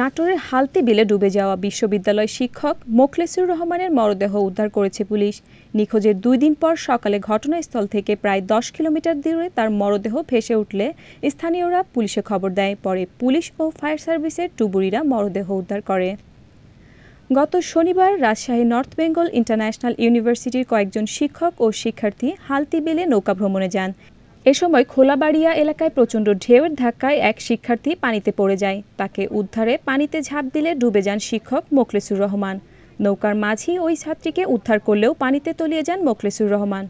নাটোরের হালতি বিলে ডুবে যাওয়া বিশ্ববিদ্যালয় শিক্ষক মোখলেসুর রহমানের মরদেহ উদ্ধার করেছে পুলিশ নিখোঁজের দুই দিন পর সকালে ঘটনাস্থল থেকে প্রায় দশ কিলোমিটার দূরে তার মরদেহ ভেসে উঠলে স্থানীয়রা পুলিশে খবর দেয় পরে পুলিশ ও ফায়ার সার্ভিসের টুবুরিরা মরদেহ উদ্ধার করে গত শনিবার রাজশাহী নর্থ বেঙ্গল ইন্টারন্যাশনাল ইউনিভার্সিটির কয়েকজন শিক্ষক ও শিক্ষার্থী হালতি বিলে নৌকা ভ্রমণে যান এ সময় খোলাবাড়িয়া এলাকায় প্রচণ্ড ঢেউয়ের ধাক্কায় এক শিক্ষার্থী পানিতে পড়ে যায় তাকে উদ্ধারে পানিতে ঝাঁপ দিলে ডুবে যান শিক্ষক মোখলেসুর রহমান নৌকার মাঝি ওই ছাত্রীকে উদ্ধার করলেও পানিতে তলিয়ে যান মোখলেসুর রহমান